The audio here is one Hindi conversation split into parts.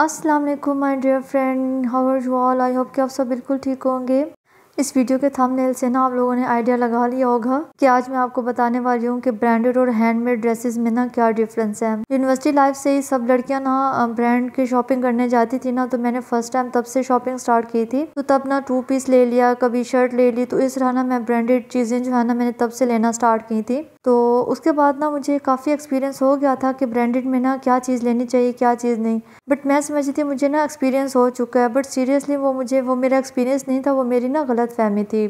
अस्सलाम वालेकुम my dear friend how are you all I hope कि आप सब बिल्कुल ठीक होंगे इस वीडियो के थंबनेल से ना आप लोगों ने आइडिया लगा लिया होगा कि आज मैं आपको बताने वाली हूँ कि ब्रांडेड और हैंडमेड ड्रेसेस में ना क्या डिफरेंस है यूनिवर्सिटी लाइफ से ही सब लड़कियाँ ना ब्रांड की शॉपिंग करने जाती थी ना तो मैंने फर्स्ट टाइम तब से शॉपिंग स्टार्ट की थी तो तब ना टू पीस ले लिया कभी शर्ट ले ली तो इस तरह ना मैं ब्रांडेड चीज़ें जो है ना मैंने तब से लेना स्टार्ट की थी तो उसके बाद ना मुझे काफ़ी एक्सपीरियंस हो गया था कि ब्रांडेड में ना क्या चीज़ लेनी चाहिए क्या चीज़ नहीं बट मैं समझती थी मुझे ना एक्सपीरियंस हो चुका है बट सीरियसली वो मुझे वो मेरा एक्सपीरियंस नहीं था वो मेरी ना गलत फहमी थी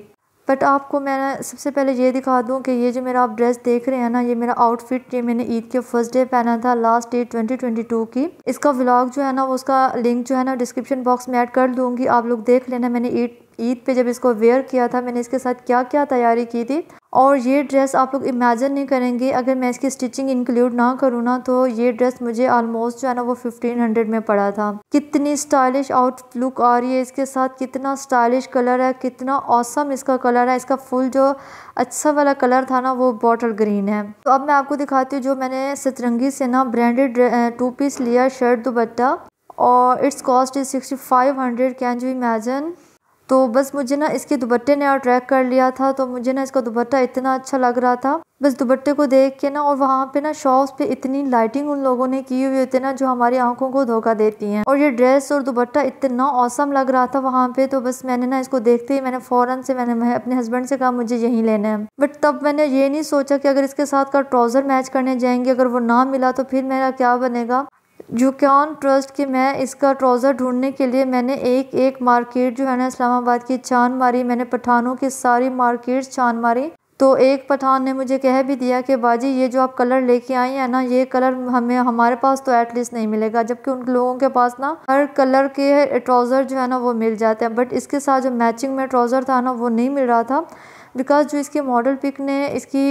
बट आपको मैं सबसे पहले ये दिखा दूँ कि ये जो मेरा आप ड्रेस देख रहे हैं ना ये मेरा आउटफिट ये मैंने ईद के फर्स्ट डे पहना था लास्ट डे 2022 की इसका व्लॉग जो है ना वो उसका लिंक जो है ना डिस्क्रिप्शन बॉक्स में ऐड कर दूँगी आप लोग देख लेना मैंने ईद ईद पे जब इसको वेयर किया था मैंने इसके साथ क्या क्या तैयारी की थी और ये ड्रेस आप लोग इमेजन नहीं करेंगे अगर मैं इसकी स्टिचिंग इंक्लूड ना करूँ ना तो ये ड्रेस मुझे ऑलमोस्ट जो है ना वो फिफ्टीन हंड्रेड में पड़ा था कितनी स्टाइलिश आउट लुक आ रही है इसके साथ कितना स्टाइलिश कलर है कितना औसम इसका कलर है इसका फुल जो अच्छा वाला कलर था ना वो बॉटल ग्रीन है तो अब मैं आपको दिखाती हूँ जो मैंने सतरंगी से ना ब्रांडेड टू पीस लिया शर्ट दुबट्टा और its cost is sixty five hundred can you imagine तो बस मुझे ना इसके दुपट्टे ने और ट्रैक कर लिया था तो मुझे ना इसका दुपट्टा इतना अच्छा लग रहा था बस दुपट्टे को देख के ना और वहाँ पे ना शॉप्स पे इतनी लाइटिंग उन लोगों ने की हुई होती है ना जो हमारी आंखों को धोखा देती हैं और ये ड्रेस और दुपट्टा इतना औसम लग रहा था वहाँ पे तो बस मैंने ना इसको देखते ही मैंने फ़ौरन से मैंने अपने हस्बैंड से कहा मुझे यहीं लेना है बट तब मैंने ये नहीं सोचा कि अगर इसके साथ का ट्राउज़र मैच करने जाएंगे अगर वो ना मिला तो फिर मेरा क्या बनेगा जुकॉन ट्रस्ट की मैं इसका ट्राउज़र ढूँढने के लिए मैंने एक एक मार्केट जो है ना इस्लामाबाद की छान मारी मैंने पठानों की सारी मार्केट छान मारी तो एक पठान ने मुझे कह भी दिया कि बाजी ये जो आप कलर लेके आई हैं ना ये कलर हमें हमारे पास तो एटलीस्ट नहीं मिलेगा जबकि उन लोगों के पास ना हर कलर के ट्राउज़र जो है ना वो मिल जाते हैं बट इसके साथ जो मैचिंग में ट्राउज़र था ना वो नहीं मिल रहा था बिकॉज जो इसके मॉडल पिक ने इसकी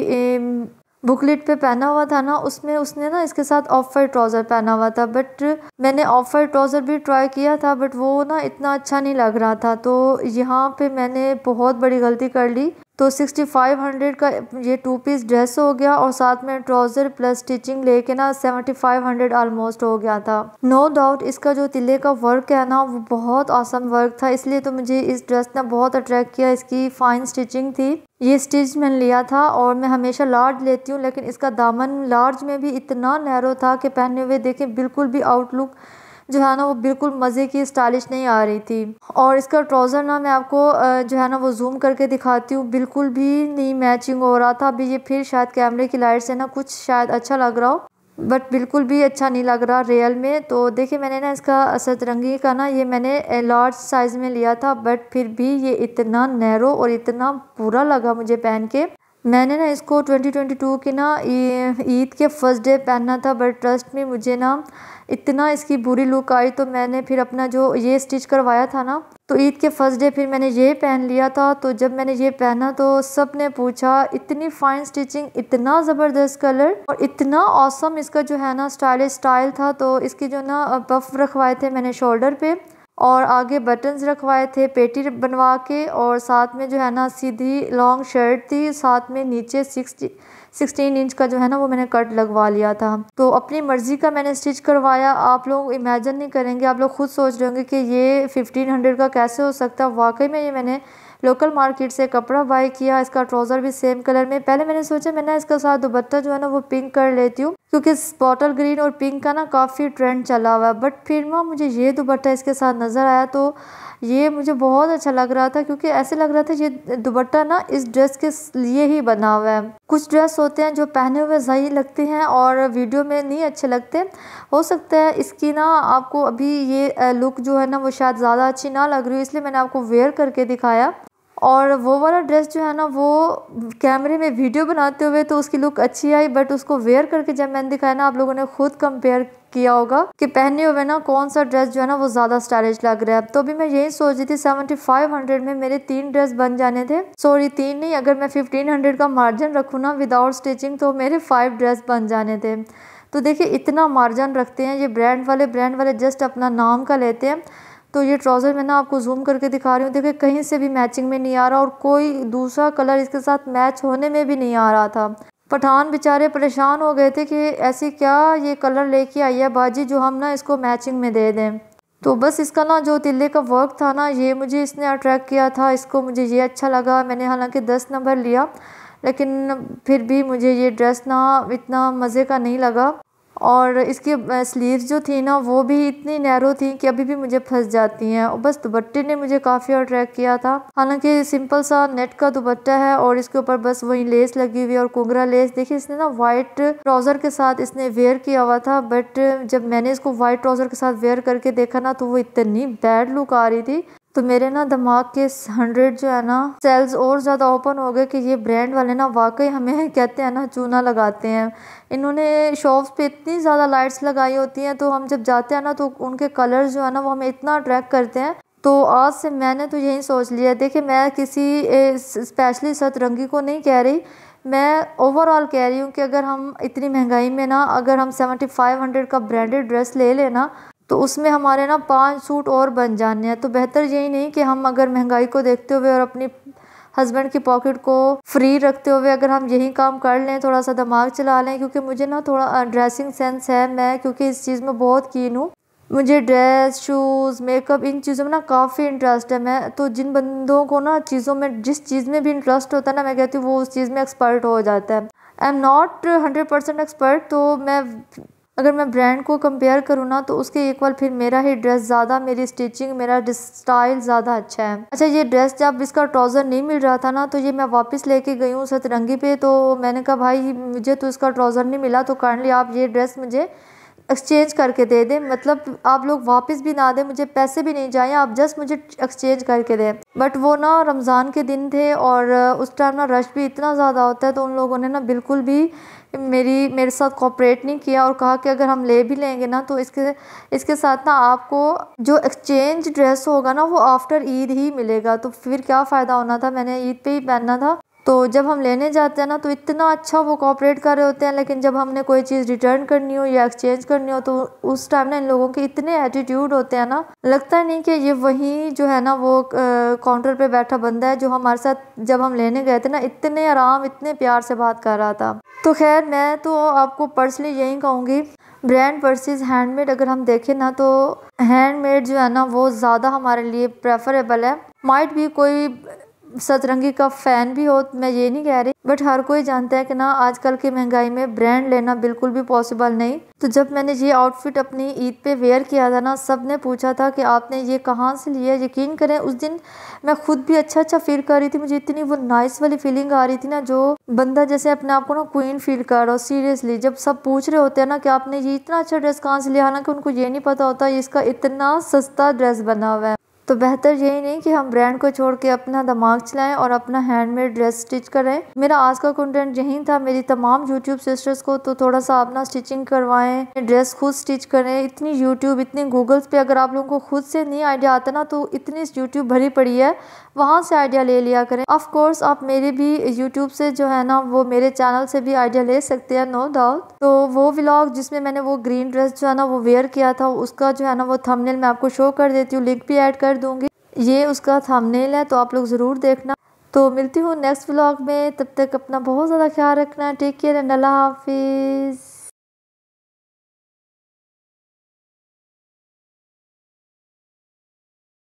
बुकलेट पे पहना हुआ था ना उसमें उसने ना इसके साथ ऑफ वाइट ट्राउज़र पहना हुआ था बट मैंने ऑफ वाइट ट्राउज़र भी ट्राई किया था बट वो ना इतना अच्छा नहीं लग रहा था तो यहाँ पे मैंने बहुत बड़ी गलती कर ली तो सिक्सटी फाइव हंड्रेड का ये टू पीस ड्रेस हो गया और साथ में ट्राउज़र प्लस स्टिचिंग लेके ना सेवेंटी फाइव हंड्रेड ऑलमोस्ट हो गया था नो no डाउट इसका जो तिले का वर्क है ना वो बहुत आसान वर्क था इसलिए तो मुझे इस ड्रेस ने बहुत अट्रैक्ट किया इसकी फ़ाइन स्टिचिंग थी ये स्टिच मैंने लिया था और मैं हमेशा लार्ज लेती हूँ लेकिन इसका दामन लार्ज में भी इतना नैरो था कि पहने हुए देखें बिल्कुल भी आउटलुक जो है ना वो बिल्कुल मज़े की स्टाइलिश नहीं आ रही थी और इसका ट्राउज़र ना मैं आपको जो है ना वो जूम करके दिखाती हूँ बिल्कुल भी नहीं मैचिंग हो रहा था अभी ये फिर शायद कैमरे की लाइट से ना कुछ शायद अच्छा लग रहा हो बट बिल्कुल भी अच्छा नहीं लग रहा रियल में तो देखिए मैंने ना इसका सतरंगी का ना ये मैंने लार्ज साइज़ में लिया था बट फिर भी ये इतना नैरो और इतना बुरा लगा मुझे पहन के मैंने ना इसको ट्वेंटी ट्वेंटी टू के ना ईद के फर्स्ट डे पहना था बट ट्रस्ट में मुझे ना इतना इसकी बुरी लुक आई तो मैंने फिर अपना जो ये स्टिच करवाया था ना तो ईद के फर्स्ट डे फिर मैंने ये पहन लिया था तो जब मैंने ये पहना तो सब ने पूछा इतनी फाइन स्टिचिंग इतना ज़बरदस्त कलर और इतना औसम इसका जो है ना स्टाइलिश स्टाइल था तो इसके जो ना पफ रखवाए थे मैंने शोल्डर पर और आगे बटन्स रखवाए थे पेटी बनवा के और साथ में जो है ना सीधी लॉन्ग शर्ट थी साथ में नीचे सिक्सटी सिक्सटीन इंच का जो है ना वो मैंने कट लगवा लिया था तो अपनी मर्ज़ी का मैंने स्टिच करवाया आप लोग इमेजन नहीं करेंगे आप लोग खुद सोच रहे होंगे कि ये फिफ्टीन हंड्रेड का कैसे हो सकता वाकई में ये मैंने लोकल मार्केट से कपड़ा बाय किया इसका ट्राउज़र भी सेम कलर में पहले मैंने सोचा मैं ना इसका साथ दुबत्ता जो है ना वो पिंक कर लेती हूँ क्योंकि बॉटल ग्रीन और पिंक का ना काफ़ी ट्रेंड चला हुआ है बट फिर ना मुझे ये दुबट्टा इसके साथ नज़र आया तो ये मुझे बहुत अच्छा लग रहा था क्योंकि ऐसे लग रहा था ये दुबट्टा ना इस ड्रेस के लिए ही बना हुआ है कुछ ड्रेस होते हैं जो पहने हुए सही लगते हैं और वीडियो में नहीं अच्छे लगते हो सकता है इसकी ना आपको अभी ये लुक जो है ना वो शायद ज़्यादा अच्छी ना लग रही हो इसलिए मैंने आपको वेयर करके दिखाया और वो वाला ड्रेस जो है ना वो कैमरे में वीडियो बनाते हुए तो उसकी लुक अच्छी आई बट उसको वेयर करके जब मैंने दिखाया ना आप लोगों ने खुद कंपेयर किया होगा कि पहने हुए ना कौन सा ड्रेस जो है ना वो ज़्यादा स्टाइलिश लग रहा है तो अभी मैं यही सोच रही थी सेवेंटी फाइव हंड्रेड में मेरे तीन ड्रेस बन जाने थे सॉरी तीन नहीं अगर मैं फिफ्टीन हंड्रेड का मार्जिन रखूँ ना विदाउट स्टिचिंग तो मेरे फाइव ड्रेस बन जाने थे तो देखिए इतना मार्जिन रखते हैं ये ब्रांड वाले ब्रांड वाले जस्ट अपना नाम का लेते हैं तो ये ट्राउज़र मैं ना आपको जूम करके दिखा रही हूँ देखिए कहीं से भी मैचिंग में नहीं आ रहा और कोई दूसरा कलर इसके साथ मैच होने में भी नहीं आ रहा था पठान बेचारे परेशान हो गए थे कि ऐसी क्या ये कलर लेके आई है बाजी जो हम ना इसको मैचिंग में दे दें तो बस इसका ना जो तिल्ले का वर्क था ना ये मुझे इसने अट्रैक्ट किया था इसको मुझे ये अच्छा लगा मैंने हालांकि दस नंबर लिया लेकिन फिर भी मुझे ये ड्रेस ना इतना मज़े का नहीं लगा और इसके स्लीव्स जो थी ना वो भी इतनी नैरो थी कि अभी भी मुझे फंस जाती हैं और बस दुपट्टे ने मुझे काफ़ी अट्रैक्ट किया था हालांकि सिंपल सा नेट का दुपट्टा है और इसके ऊपर बस वही लेस लगी हुई है और कुंगरा लेस देखिए इसने ना वाइट ट्राउज़र के साथ इसने वेयर किया हुआ था बट जब मैंने इसको वाइट ट्राउज़र के साथ वेयर करके देखा ना तो वो इतनी बैड लुक आ रही थी तो मेरे ना दिमाग के हंड्रेड जो है ना सेल्स और ज़्यादा ओपन हो गए कि ये ब्रांड वाले ना वाकई हमें कहते हैं ना चूना लगाते हैं इन्होंने शॉप्स पे इतनी ज़्यादा लाइट्स लगाई होती हैं तो हम जब जाते हैं ना तो उनके कलर जो है ना वो हमें इतना अट्रैक्ट करते हैं तो आज से मैंने तो यही सोच लिया देखिए मैं किसी स्पेशली सतरंगी को नहीं कह रही मैं ओवरऑल कह रही हूँ कि अगर हम इतनी महंगाई में ना अगर हम सेवेंटी फाइव हंड्रेड का ब्रांडेड ड्रेस ले लेना तो उसमें हमारे ना पाँच सूट और बन जाने हैं तो बेहतर यही नहीं कि हम अगर महंगाई को देखते हुए और अपनी हस्बैंड की पॉकेट को फ्री रखते हुए अगर हम यही काम कर लें थोड़ा सा दिमाग चला लें क्योंकि मुझे ना थोड़ा ड्रेसिंग सेंस है मैं क्योंकि इस चीज़ में बहुत कीन हूँ मुझे ड्रेस शूज़ मेकअप इन चीज़ों में ना काफ़ी इंटरेस्ट है मैं तो जिन बंदों को ना चीज़ों में जिस चीज़ में भी इंटरेस्ट होता है ना मैं कहती हूँ वो उस चीज़ में एक्सपर्ट हो जाता है I am not hundred percent expert तो मैं अगर मैं ब्रांड को कंपेयर करूँ ना तो उसके इक्वल फिर मेरा ही ड्रेस ज़्यादा मेरी स्टिचिंग मेरा स्टाइल ज़्यादा अच्छा है अच्छा ये ड्रेस जब इसका ट्राउज़र नहीं मिल रहा था ना तो ये मैं वापस लेके गई हूँ सतरंगी पे तो मैंने कहा भाई मुझे तो इसका ट्राउज़र नहीं मिला तो काइंडली आप ये ड्रेस मुझे एक्सचेंज करके दे दें मतलब आप लोग वापस भी ना दें मुझे पैसे भी नहीं चाहिए आप जस्ट मुझे एक्सचेंज करके दें बट वो ना रमज़ान के दिन थे और उस टाइम ना रश भी इतना ज़्यादा होता है तो उन लोगों ने ना बिल्कुल भी मेरी मेरे साथ कॉपरेट नहीं किया और कहा कि अगर हम ले भी लेंगे ना तो इसके इसके साथ ना आपको जो एक्सचेंज ड्रेस होगा ना वो आफ्टर ईद ही मिलेगा तो फिर क्या फ़ायदा होना था मैंने ईद पे ही पहनना था तो जब हम लेने जाते हैं ना तो इतना अच्छा वो कॉपरेट कर रहे होते हैं लेकिन जब हमने कोई चीज़ रिटर्न करनी हो या एक्सचेंज करनी हो तो उस टाइम ना इन लोगों के इतने एटीट्यूड होते हैं ना लगता नहीं कि ये वही जो है ना वो काउंटर पे बैठा बंदा है जो हमारे साथ जब हम लेने गए थे ना इतने आराम इतने प्यार से बात कर रहा था तो खैर मैं तो आपको पर्सनली यही कहूँगी ब्रांड वर्सेस हैंडमेड अगर हम देखें ना तो हैंडमेड जो है ना वो ज़्यादा हमारे लिए प्रेफरेबल है माइट भी कोई सतरंगी का फ़ैन भी हो मैं ये नहीं कह रही बट हर कोई जानता है कि ना आजकल की महंगाई में ब्रांड लेना बिल्कुल भी पॉसिबल नहीं तो जब मैंने ये आउटफिट अपनी ईद पे वेयर किया था ना सब ने पूछा था कि आपने ये कहाँ से लिया यकीन करें उस दिन मैं खुद भी अच्छा अच्छा फील कर रही थी मुझे इतनी वो नाइस वाली फीलिंग आ रही थी ना जो बंदा जैसे अपने आप को ना क्वीन फील कर रहा हो सीरियसली जब सब पूछ रहे होते हैं ना कि आपने ये इतना अच्छा ड्रेस कहाँ से लिया हालांकि उनको ये नहीं पता होता इसका इतना सस्ता ड्रेस बना हुआ है तो बेहतर यही नहीं कि हम ब्रांड को छोड़ के अपना दिमाग चलाएं और अपना हैंडमेड ड्रेस स्टिच करें मेरा आज का कंटेंट यही था मेरी तमाम यूट्यूब सिस्टर्स को तो थोड़ा सा अपना स्टिचिंग करवाएं ड्रेस खुद स्टिच करें इतनी यूट्यूब इतनी गूगल्स पे अगर आप लोगों को खुद से नहीं आइडिया आता ना तो इतनी यूट्यूब भरी पड़ी है वहाँ से आइडिया ले लिया करें ऑफकोर्स आप मेरे भी यूट्यूब से जो है ना वो मेरे चैनल से भी आइडिया ले सकते हैं नो डाउट तो वो व्लॉग जिसमें मैंने वो ग्रीन ड्रेस जो है ना वो वेयर किया था उसका जो है ना वो थमनेल मैं आपको शो कर देती हूँ लिंक भी ऐड कर दूंगी ये उसका थंबनेल है तो आप लोग ज़रूर देखना तो मिलती हूँ नेक्स्ट व्लॉग में तब तक अपना बहुत ज़्यादा ख्याल रखना टेक केयर एंड अल्लाह हाफिज़